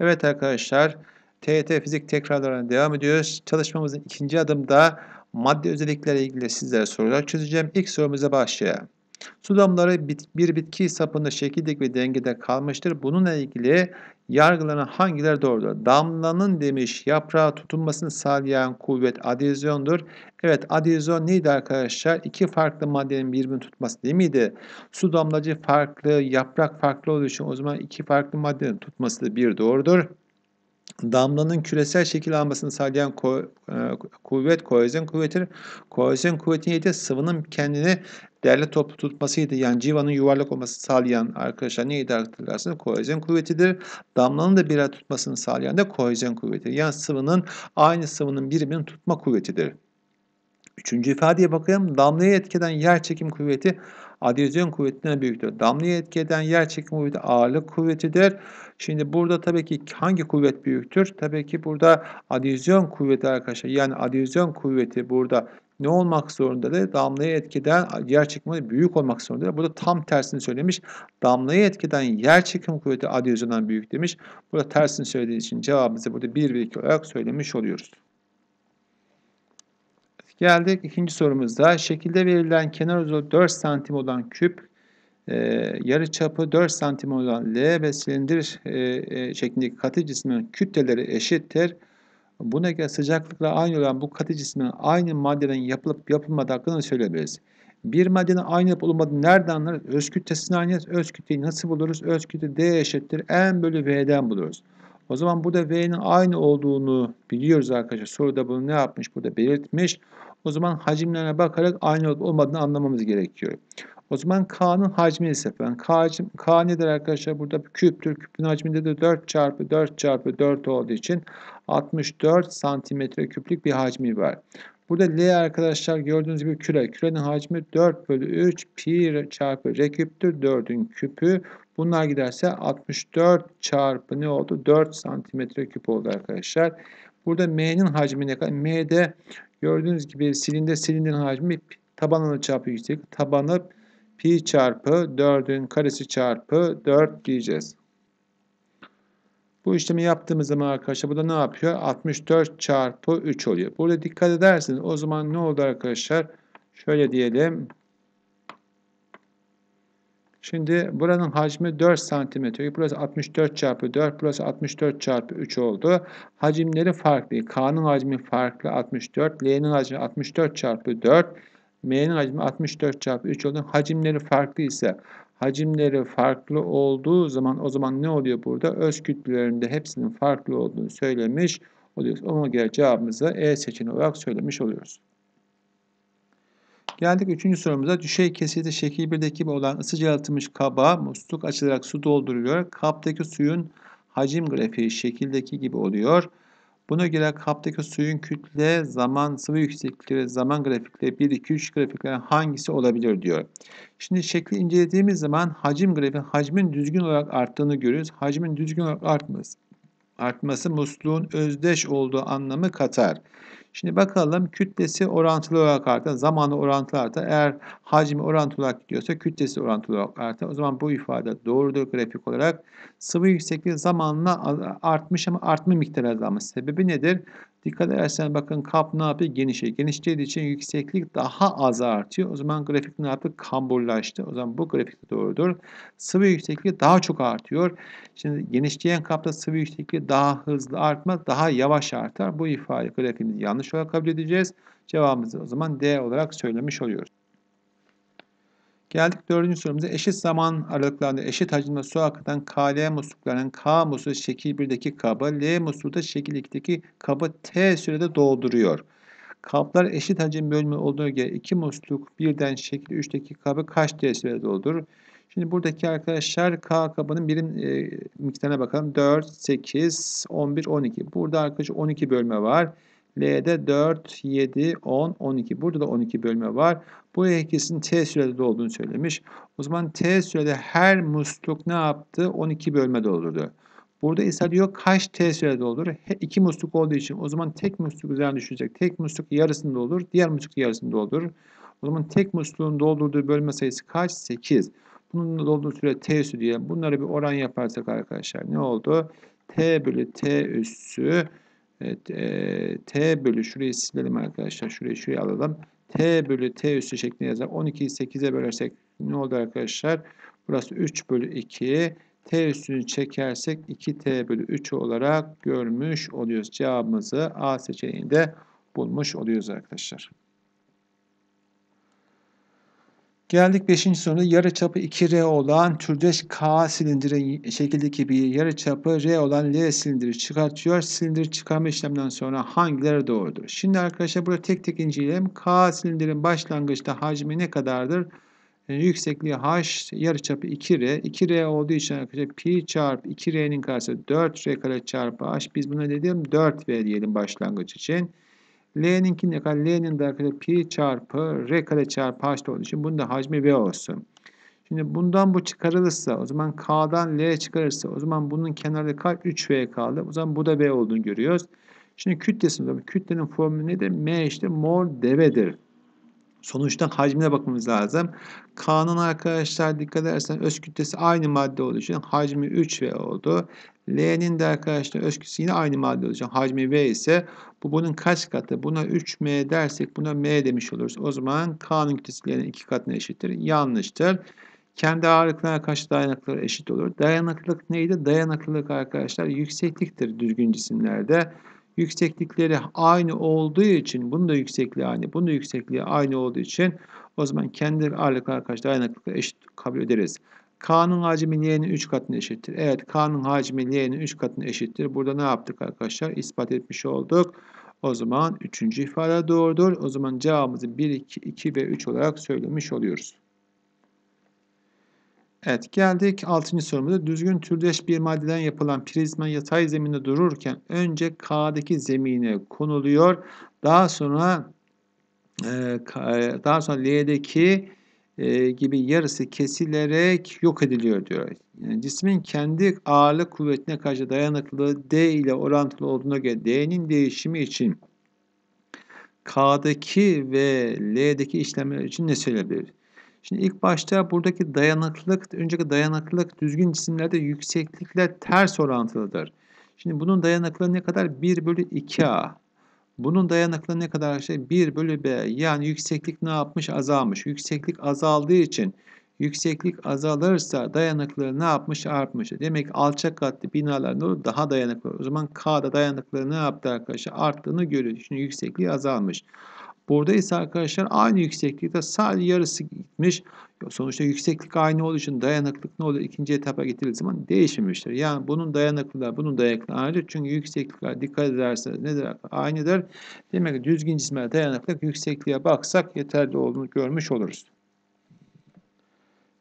Evet arkadaşlar, TET fizik tekrarlarına devam ediyoruz. Çalışmamızın ikinci adımda madde özellikleriyle ilgili sizlere sorular çözeceğim. İlk sorumuza başlayalım. Su damlaları bit, bir bitki sapında şekillik ve dengede kalmıştır. Bununla ilgili yargılanan hangileri doğrudur? Damlanın demiş yaprağa tutunmasını sağlayan kuvvet adezyondur. Evet adezyon neydi arkadaşlar? İki farklı maddenin birbirini tutması değil miydi? Su damlacı farklı, yaprak farklı olduğu için o zaman iki farklı maddenin tutması da bir doğrudur damlanın küresel şekil almasını sağlayan ko e, kuvvet kohezyon kuvvetidir. Kohezyon kuvveti neydi? Sıvının kendini derli toplu tutmasıydı. Yani civanın yuvarlak olması sağlayan arkadaşlar neydi hatırlarsınız? Kohezyon kuvvetidir. Damlanın da bir tutmasını sağlayan da kohezyon kuvvetidir. Yani sıvının aynı sıvının biriminin tutma kuvvetidir. Üçüncü ifadeye bakalım. Damlaya etkeden yer çekim kuvveti adhezyon kuvvetinden büyüktür. Damlaya etkeden yer çekim kuvveti ağırlık kuvvetidir. Şimdi burada tabii ki hangi kuvvet büyüktür? Tabii ki burada adizyon kuvveti arkadaşlar. Yani adizyon kuvveti burada ne olmak zorundadır? Damlaya etkiden yer çekimi büyük olmak zorundadır. Burada tam tersini söylemiş. Damlaya etkiden yer çekim kuvveti adiyozyondan büyük demiş. Burada tersini söylediği için cevabımızı burada 1 ve 2 olarak söylemiş oluyoruz. Geldik ikinci sorumuzda. Şekilde verilen kenar uzunluğu 4 santim olan küp e, yarı çapı 4 santim olan L ve silindir e, e şeklindeki katı cismin kütleleri eşittir. Buna göre sıcaklıkla aynı olan bu katı cismin aynı maddenin yapılıp yapılmadığı hakkında söyleyebiliriz. Bir maddenin aynı yapı olmadığını nereden anlarız? Öz kütlesini anlarız. Öz kütleyi nasıl buluruz? Öz kütle D eşittir. M bölü V'den buluruz. O zaman burada V'nin aynı olduğunu biliyoruz arkadaşlar. Soruda bunu ne yapmış? Burada belirtmiş. O zaman hacimlerine bakarak aynı olup olmadığını anlamamız gerekiyor. O zaman K'nın hacmi ise, Yani K, hacim, K nedir arkadaşlar? Burada bir küptür. Küpün hacminde de 4 çarpı 4 çarpı 4 olduğu için 64 santimetre küplük bir hacmi var. Burada L arkadaşlar gördüğünüz gibi küre. Kürenin hacmi 4 bölü 3 pi çarpı R küptür. 4'ün küpü. Bunlar giderse 64 çarpı ne oldu? 4 santimetre küp oldu arkadaşlar. Burada M'nin hacmi ne kadar? M'de gördüğünüz gibi silinde silindirin hacmi taban çarpı yüksek, Tabanı pi çarpı 4'ün karesi çarpı 4 diyeceğiz. Bu işlemi yaptığımız zaman arkadaşlar bu da ne yapıyor? 64 çarpı 3 oluyor. Burada dikkat edersiniz, o zaman ne oldu arkadaşlar? Şöyle diyelim. Şimdi buranın hacmi 4 santimetre. Burası 64 çarpı 4. Burası 64 çarpı 3 oldu. Hacimleri farklı. K'nın hacmi farklı 64. L'nin hacmi 64 çarpı 4. M'nin hacmi 64 çarpı 3 olduğu hacimleri farklı ise hacimleri farklı olduğu zaman o zaman ne oluyor burada? Öz kütlelerinde hepsinin farklı olduğunu söylemiş oluyoruz. Ona göre cevabımızı E seçeneği olarak söylemiş oluyoruz. Geldik üçüncü sorumuza. Düşey kesiti şekil 1'deki gibi olan ısıca yalıtılmış kaba musluk açılarak su dolduruluyor. Kaptaki suyun hacim grafiği şekildeki gibi oluyor. Buna göre kaptaki suyun kütle, zaman, sıvı yükseklikleri, zaman grafikleri 1, 2, 3 grafikleri hangisi olabilir diyor. Şimdi şekli incelediğimiz zaman hacim grafiği hacmin düzgün olarak arttığını görüyoruz. Hacmin düzgün olarak artması, artması musluğun özdeş olduğu anlamı katar. Şimdi bakalım kütlesi orantılı olarak artar. Zamanı orantılı artar. Eğer hacmi orantılı olarak gidiyorsa kütlesi orantılı olarak artar. O zaman bu ifade doğrudur grafik olarak. Sıvı yüksekliği zamanla artmış ama artma miktarı azalmış. Sebebi nedir? Dikkat edersen bakın kap ne yapıyor? Genişe. Genişlediği için yükseklik daha az artıyor. O zaman grafik ne yaptı? Kamburlaştı. O zaman bu grafik de doğrudur. Sıvı yüksekliği daha çok artıyor. Şimdi genişleyen kapta sıvı yüksekliği daha hızlı artma, daha yavaş artar. Bu ifade grafiğimizi yanlış olarak kabul edeceğiz. Cevabımızı o zaman D olarak söylemiş oluyoruz. Geldik dördüncü sorumuza. Eşit zaman aralıklarında eşit hacimde su akıtan KL musluklarının K musluğu şekil 1'deki kaba, L musluğu da şekil 2'deki kabı T sürede dolduruyor. Kaplar eşit hacim bölümü olduğu göre iki musluk birden şekil 3'teki kabı kaç T sürede doldurur? Şimdi buradaki arkadaşlar K kabının birim e, miktarına bakalım. 4, 8, 11, 12. Burada arkadaşlar 12 bölme var. L'de 4, 7, 10, 12. Burada da 12 bölme var. Bu ikisinin T sürede olduğunu söylemiş. O zaman T sürede her musluk ne yaptı? 12 bölme doldurdu. Burada ise diyor kaç T sürede olur? He, musluk olduğu için o zaman tek musluk üzerine düşünecek. Tek musluk yarısında olur. Diğer musluk yarısında olur. O zaman tek musluğun doldurduğu bölme sayısı kaç? 8. Bunun dolduğu süre T üssü diye bunlara bir oran yaparsak arkadaşlar ne oldu? T bölü T üssü Evet, e, T bölü şurayı silelim arkadaşlar. Şurayı şuraya alalım. T bölü T üstü şeklinde yazalım. 12'yi 8'e bölersek ne oldu arkadaşlar? Burası 3 bölü 2. T üstünü çekersek 2T bölü 3 olarak görmüş oluyoruz. Cevabımızı A seçeneğinde bulmuş oluyoruz arkadaşlar. Geldik 5. soruda yarı çapı 2R olan türdeş K silindiri şekildeki bir yarı çapı R olan L silindiri çıkartıyor. Silindir çıkarma işleminden sonra hangileri doğrudur? Şimdi arkadaşlar burada tek tek inceleyelim. K silindirin başlangıçta hacmi ne kadardır? Yani ee, yüksekliği h, yarı çapı 2R. 2R olduğu için arkadaşlar pi çarpı 2R'nin karşısı 4R kare çarpı h. Biz buna dedim 4V diyelim başlangıç için. L'ninki ne kadar? L'nin de pi çarpı r kare çarpı h'da olduğu için bunun da hacmi v olsun. Şimdi bundan bu çıkarılırsa o zaman k'dan l çıkarırsa o zaman bunun kenarda kaç? 3v kaldı. O zaman bu da v olduğunu görüyoruz. Şimdi kütlesini, kütlenin formülü nedir? m işte mol devedir. Sonuçtan hacmine bakmamız lazım. K'nın arkadaşlar dikkat edersen öz kütlesi aynı madde olduğu için hacmi 3V oldu. L'nin de arkadaşlar öz kütlesi yine aynı madde olduğu için hacmi V ise bu bunun kaç katı? Buna 3M dersek buna M demiş oluruz. O zaman K'nın kütlesi L'nin 2 katına eşittir. Yanlıştır. Kendi ağırlıklarına karşı dayanıklılığı eşit olur. Dayanıklılık neydi? Dayanıklılık arkadaşlar yüksekliktir düzgün cisimlerde yükseklikleri aynı olduğu için bunun da yüksekliği aynı, bunun da yüksekliği aynı olduğu için o zaman kendi ağırlıklar arkadaşlar aynaklıkla eşit kabul ederiz. K'nın hacmi L'nin 3 katına eşittir. Evet K'nın hacmi L'nin 3 katına eşittir. Burada ne yaptık arkadaşlar? İspat etmiş olduk. O zaman 3. ifade doğrudur. O zaman cevabımızı 1, 2, 2 ve 3 olarak söylemiş oluyoruz. Evet geldik 6. sorumuza. Düzgün türdeş bir maddeden yapılan prizma yatay zeminde dururken önce K'daki zemine konuluyor. Daha sonra e, e, daha sonra L'deki e, gibi yarısı kesilerek yok ediliyor diyor. Yani cismin kendi ağırlık kuvvetine karşı dayanıklılığı D ile orantılı olduğuna göre D'nin değişimi için K'daki ve L'deki işlemler için ne söyleyebilir? Şimdi ilk başta buradaki dayanıklılık, önceki dayanıklılık düzgün cisimlerde yükseklikle ters orantılıdır. Şimdi bunun dayanıklılığı ne kadar? 1 bölü 2A. Bunun dayanıklılığı ne kadar? Şey? 1 bölü B. Yani yükseklik ne yapmış? Azalmış. Yükseklik azaldığı için yükseklik azalırsa dayanıklılığı ne yapmış? Artmış. Demek ki alçak katlı binalar ne olur? Daha dayanıklı. O zaman K'da dayanıklılığı ne yaptı arkadaşlar? Arttığını görüyoruz. Şimdi yüksekliği azalmış. Burada ise arkadaşlar aynı yükseklikte sadece yarısı gitmiş. Sonuçta yükseklik aynı olduğu için dayanıklık ne oluyor? İkinci etapa gittiği zaman değişmemiştir. Yani bunun dayanıklılığı, bunun dayanıklılığı aynıdır Çünkü yükseklikler dikkat ederseniz nedir? Aynıdır. Demek ki düzgün cisme dayanıklık yüksekliğe baksak yeterli olduğunu görmüş oluruz.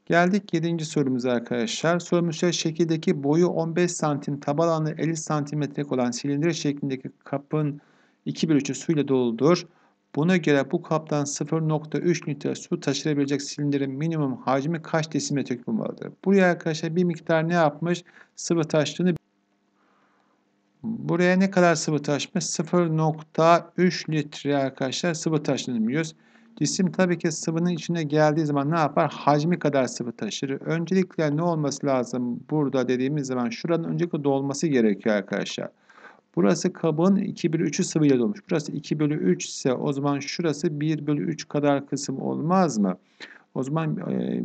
Geldik 7. sorumuza arkadaşlar. Sorumuzda şekildeki boyu 15 santim, taban alanı 50 santimetrelik olan silindir şeklindeki kapın 2 bölü 3'ü suyla doludur. Buna göre bu kaptan 0.3 litre su taşıyabilecek silindirin minimum hacmi kaç desimetre küp olmalıdır? Buraya arkadaşlar bir miktar ne yapmış? Sıvı taştığını Buraya ne kadar sıvı taşmış? 0.3 litre arkadaşlar sıvı taşıdığını biliyoruz. Cisim tabii ki sıvının içine geldiği zaman ne yapar? Hacmi kadar sıvı taşır. Öncelikle ne olması lazım burada dediğimiz zaman şuranın öncelikle dolması gerekiyor arkadaşlar. Burası kabın 2 bölü 3'ü sıvıyla dolmuş. Burası 2 bölü 3 ise o zaman şurası 1 bölü 3 kadar kısım olmaz mı? O zaman, e,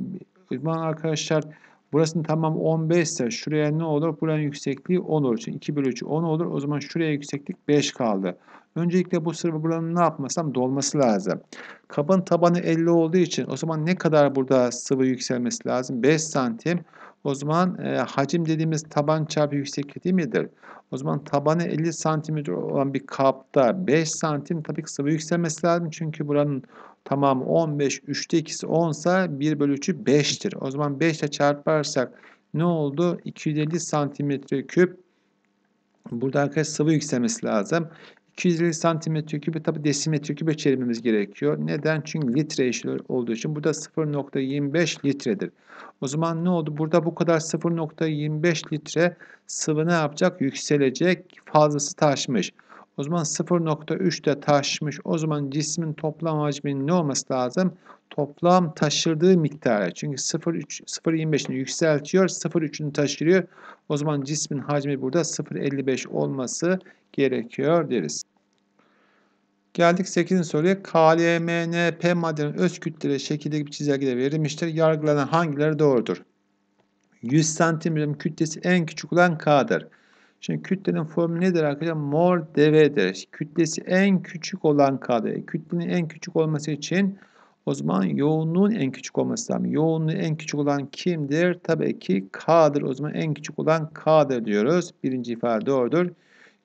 o zaman arkadaşlar burasının tamam 15 ise şuraya ne olur? Buranın yüksekliği 10 olur. Çünkü 2 bölü 3 10 olur. O zaman şuraya yükseklik 5 kaldı. Öncelikle bu sıra buranın ne yapmasam dolması lazım. Kabın tabanı 50 olduğu için o zaman ne kadar burada sıvı yükselmesi lazım? 5 santim. O zaman e, hacim dediğimiz taban çarpı yükseklik değil midir? O zaman tabanı 50 santimetre olan bir kapta 5 santim tabii ki sıvı yükselmesi lazım. Çünkü buranın tamamı 15, 3'te 2'si 10 ise 1 bölü 3'ü 5'tir. O zaman 5 ile çarparsak ne oldu? 250 santimetre küp Burada arkadaş sıvı yükselmesi lazım. 250 santimetre küpü tabi desimetre küpe çevirmemiz gerekiyor. Neden? Çünkü litre eşit olduğu için. Burada 0.25 litredir. O zaman ne oldu? Burada bu kadar 0.25 litre sıvı ne yapacak? Yükselecek. Fazlası taşmış. O zaman 0.3'te de taşmış. O zaman cismin toplam hacminin ne olması lazım? Toplam taşırdığı miktarı. Çünkü 0.25'ini yükseltiyor, 0.3'ünü taşırıyor. O zaman cismin hacmi burada 0.55 olması gerekiyor deriz. Geldik 8. soruya. KLMNP maddenin öz kütleli şekildeki bir çizelgide verilmiştir. Yargılanan hangileri doğrudur? 100 cm kütlesi en küçük olan K'dır. Şimdi kütlenin formülü nedir arkadaşlar? Mol dv'dir. Kütlesi en küçük olan kd. Kütlenin en küçük olması için o zaman yoğunluğun en küçük olması lazım. Yoğunluğu en küçük olan kimdir? Tabii ki K'dır. O zaman en küçük olan K'dır diyoruz. Birinci ifade doğrudur.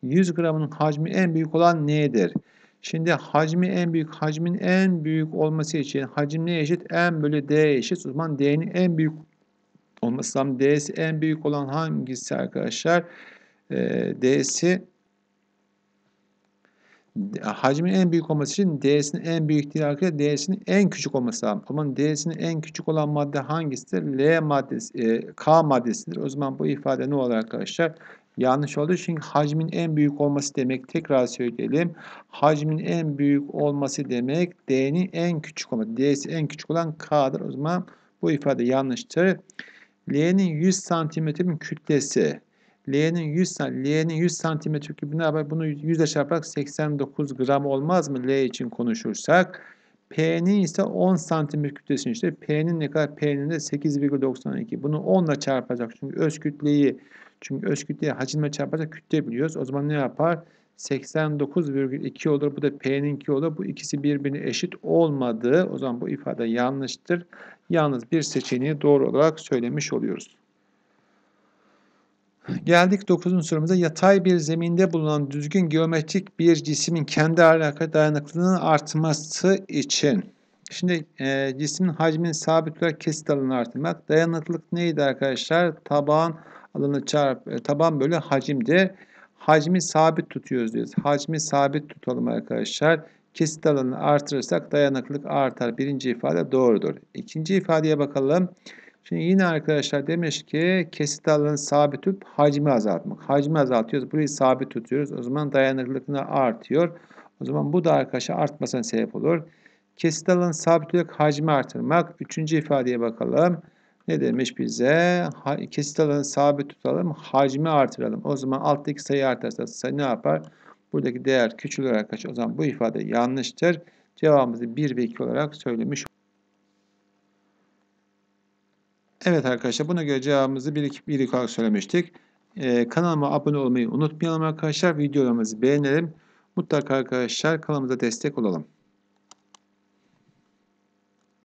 100 gramın hacmi en büyük olan nedir? Şimdi hacmi en büyük, hacmin en büyük olması için hacim ne eşit? M bölü D eşit. O zaman D'nin en büyük olması lazım. D'si en büyük olan hangisi arkadaşlar? Arkadaşlar e, D'si hacmin en büyük olması için D'sinin en büyük değil arkadaşlar. D'sinin en küçük olması lazım. O D'sinin en küçük olan madde hangisidir? L maddesi, e, K maddesidir. O zaman bu ifade ne olur arkadaşlar? Yanlış oldu. Çünkü hacmin en büyük olması demek tekrar söyleyelim. Hacmin en büyük olması demek D'nin en küçük olması. D'si en küçük olan K'dır. O zaman bu ifade yanlıştır. L'nin 100 santimetrenin kütlesi L'nin 100 L'nin 100 santimetre küpü ne yapar? Bunu 100 ile çarparak 89 gram olmaz mı? L için konuşursak. P'nin ise 10 santimetre kütlesi işte. P'nin ne kadar? P'nin de 8,92. Bunu 10 ile çarpacak. Çünkü öz kütleyi çünkü öz kütleyi hacimle çarpacak kütle biliyoruz. O zaman ne yapar? 89,2 olur. Bu da P'ninki olur. Bu ikisi birbirine eşit olmadığı o zaman bu ifade yanlıştır. Yalnız bir seçeneği doğru olarak söylemiş oluyoruz. Geldik 9. sorumuza yatay bir zeminde bulunan düzgün geometrik bir cismin kendi ağırlığa dayanıklılığının artması için. Şimdi e, cismin hacmin sabit olarak kesit alanı artırmak. Dayanıklılık neydi arkadaşlar? Taban alanı çarp, e, taban bölü hacimdi. Hacmi sabit tutuyoruz diyoruz. Hacmi sabit tutalım arkadaşlar. Kesit alanını artırırsak dayanıklılık artar. Birinci ifade doğrudur. İkinci ifadeye bakalım. Bakalım. Şimdi yine arkadaşlar demiş ki kesit alanın sabit tüp hacmi azaltmak. Hacmi azaltıyoruz. Burayı sabit tutuyoruz. O zaman dayanıklılıkına artıyor. O zaman bu da arkadaşlar artmasına sebep olur. Kesit alanın sabit olarak hacmi artırmak. Üçüncü ifadeye bakalım. Ne demiş bize? Ha, kesit alanı sabit tutalım. Hacmi artıralım. O zaman alttaki sayı artarsa sayı ne yapar? Buradaki değer küçülür arkadaşlar. O zaman bu ifade yanlıştır. Cevabımızı 1 ve 2 olarak söylemiş Evet arkadaşlar buna göre cevabımızı birikip birik olarak söylemiştik. Ee, kanalıma abone olmayı unutmayalım arkadaşlar. Videolarımızı beğenelim. Mutlaka arkadaşlar kanalımıza destek olalım.